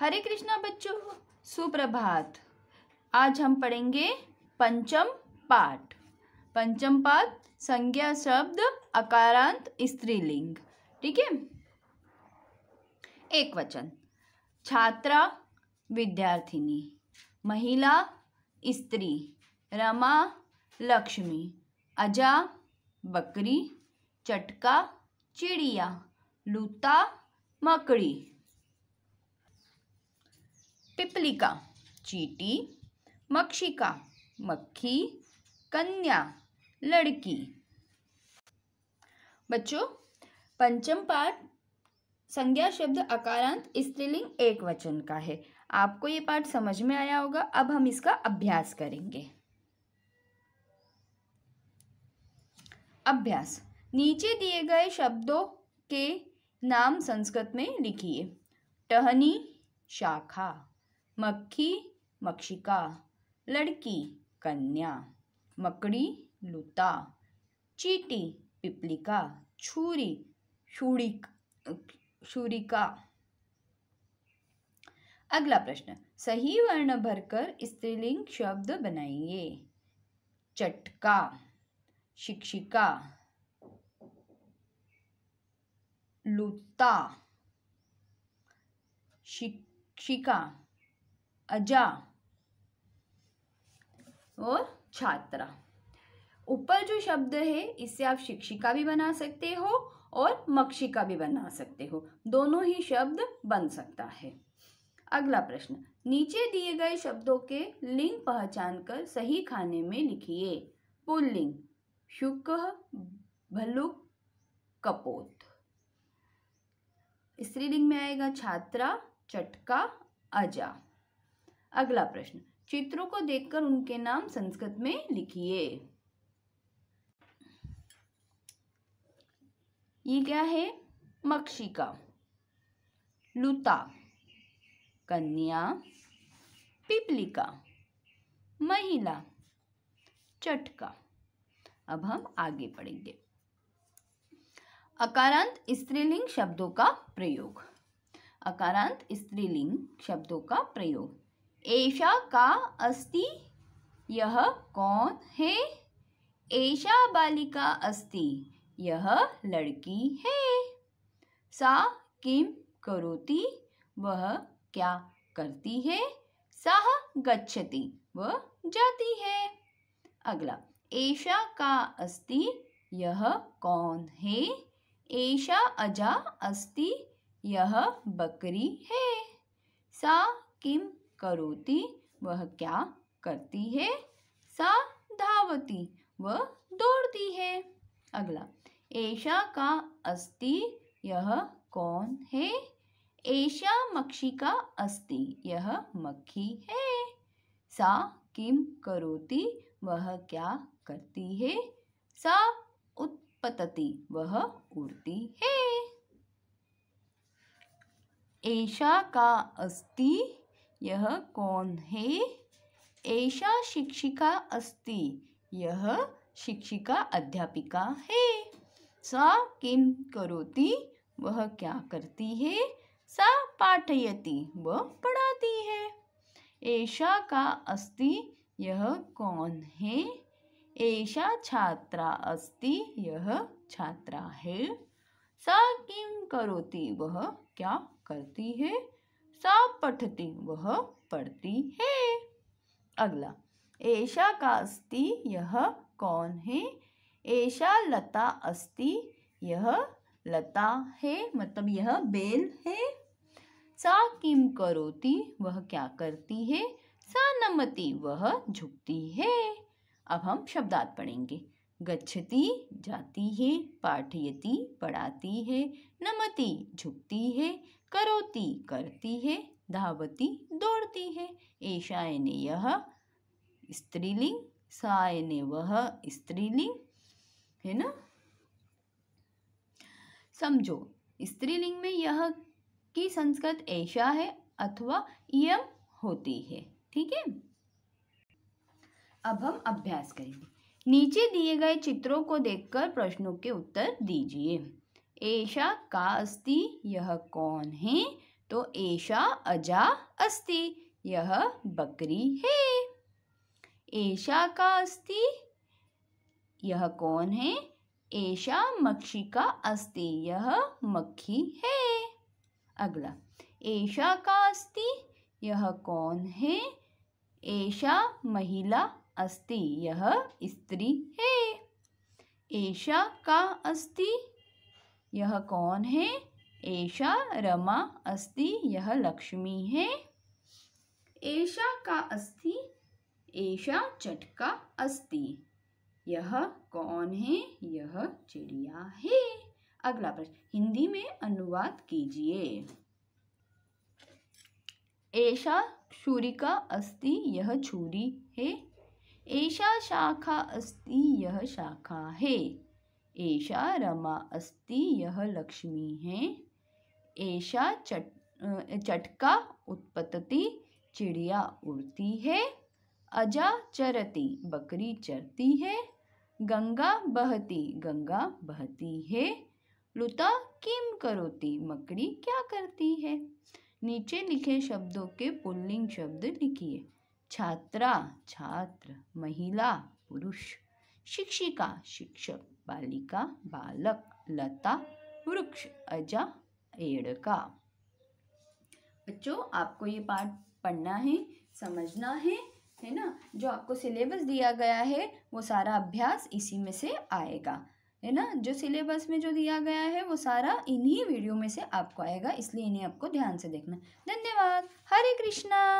हरे कृष्णा बच्चों सुप्रभात आज हम पढ़ेंगे पंचम पाठ पंचम पाठ संज्ञा शब्द अकारांत स्त्रीलिंग ठीक है एक वचन छात्रा विद्यार्थिनी महिला स्त्री रमा लक्ष्मी अजा बकरी चटका चिड़िया लूता मकड़ी पिपलिका चीटी मक्षिका मक्खी कन्या लड़की बच्चों पंचम पाठ संज्ञा शब्द अकारांत स्त्रीलिंग एक वचन का है आपको ये पाठ समझ में आया होगा अब हम इसका अभ्यास करेंगे अभ्यास नीचे दिए गए शब्दों के नाम संस्कृत में लिखिए टहनी शाखा मक्खी मक्षिका लड़की कन्या मकड़ी लुता चीटी पिपलिका छुरी शूड़िक शूरिका अगला प्रश्न सही वर्ण भरकर स्त्रीलिंग शब्द बनाइए चटका शिक्षिका लुता शिक्षिका अजा और छात्रा ऊपर जो शब्द है इससे आप शिक्षिका भी बना सकते हो और मक्षिका भी बना सकते हो दोनों ही शब्द बन सकता है अगला प्रश्न नीचे दिए गए शब्दों के लिंग पहचान कर सही खाने में लिखिए पुल्लिंग शुक भलुक कपोत स्त्रीलिंग में आएगा छात्रा चटका अजा अगला प्रश्न चित्रों को देखकर उनके नाम संस्कृत में लिखिए ये क्या है मक्षिका लुता कन्या पिपलिका महिला चटका अब हम आगे पढ़ेंगे अकारांत स्त्रीलिंग शब्दों का प्रयोग अकारांत स्त्रीलिंग शब्दों का प्रयोग ऐशा का अस्ति यह कौन है ऐशा बालिका अस्ति यह लड़की है सा किम करोति वह क्या करती है सह गच्छति वह जाती है अगला एशा का अस्ति यह कौन है ऐशा अजा अस्ति यह बकरी है सा किम करोती वह क्या करती है सा धावती वह दौड़ती है अगला ऐशा का अस्ति यह कौन है ऐशा मक्षी का अस्ति यह मक्खी है सा किम करोती वह क्या करती है सा उत्पतती वह उड़ती है ऐशा का अस्थि यह कौन है ऐसा शिक्षिका अस्ति यह शिक्षिका अध्यापिका है सा किम करोति वह क्या करती है सा पाठयति वह पढ़ाती है ऐसा का अस्ति यह कौन है ऐसा छात्रा अस्ति यह छात्रा है सा किम करोति वह क्या करती है सब पठती वह पढ़ती है अगला ऐशा का अस्ति यह कौन है ऐशा लता अस्ति यह लता है मतलब यह बेल है सा किम करोती वह क्या करती है सा नमती वह झुकती है अब हम शब्दात पढ़ेंगे गच्छती जाती है पाठयती पढ़ाती है नमती झुकती है करोती करती है धावती दौड़ती है ऐशाय ने यह स्त्रीलिंग साय ने वह स्त्रीलिंग है ना समझो स्त्रीलिंग में यह की संस्कृत ऐशा है अथवा यम होती है ठीक है अब हम अभ्यास करेंगे नीचे दिए गए चित्रों को देखकर प्रश्नों के उत्तर दीजिए ऐशा का अस्ति यह कौन है तो ऐशा अजा अस्ति यह बकरी है ऐशा का अस्ति यह कौन है ऐशा मक्षी का अस्ति यह मक्खी है अगला ऐशा का अस्ति यह कौन है ऐशा महिला अस्ति यह स्त्री है ऐशा का अस्ति यह कौन है ऐशा रमा अस्ति यह लक्ष्मी है ऐशा का अस्थि ऐशा चटका अस्थि यह कौन है यह चिड़िया है अगला प्रश्न हिंदी में अनुवाद कीजिए एषा छुरिका अस्थि यह छुरी है ऐशा शाखा अस्ति यह शाखा है ऐशा रमा अस्ति यह लक्ष्मी है ऐशा चट चटका उत्पत्ति चिड़िया उड़ती है अजा चरती बकरी चरती है गंगा बहती गंगा बहती है लुता किम करोती मकड़ी क्या करती है नीचे लिखे शब्दों के पुल्लिंग शब्द लिखिए छात्रा छात्र महिला पुरुष शिक्षिका शिक्षक बालिका बालक लता वृक्ष अजा एड़का बच्चों आपको ये पाठ पढ़ना है समझना है है ना जो आपको सिलेबस दिया गया है वो सारा अभ्यास इसी में से आएगा है ना जो सिलेबस में जो दिया गया है वो सारा इन्हीं वीडियो में से आपको आएगा इसलिए इन्हें आपको ध्यान से देखना धन्यवाद हरे कृष्णा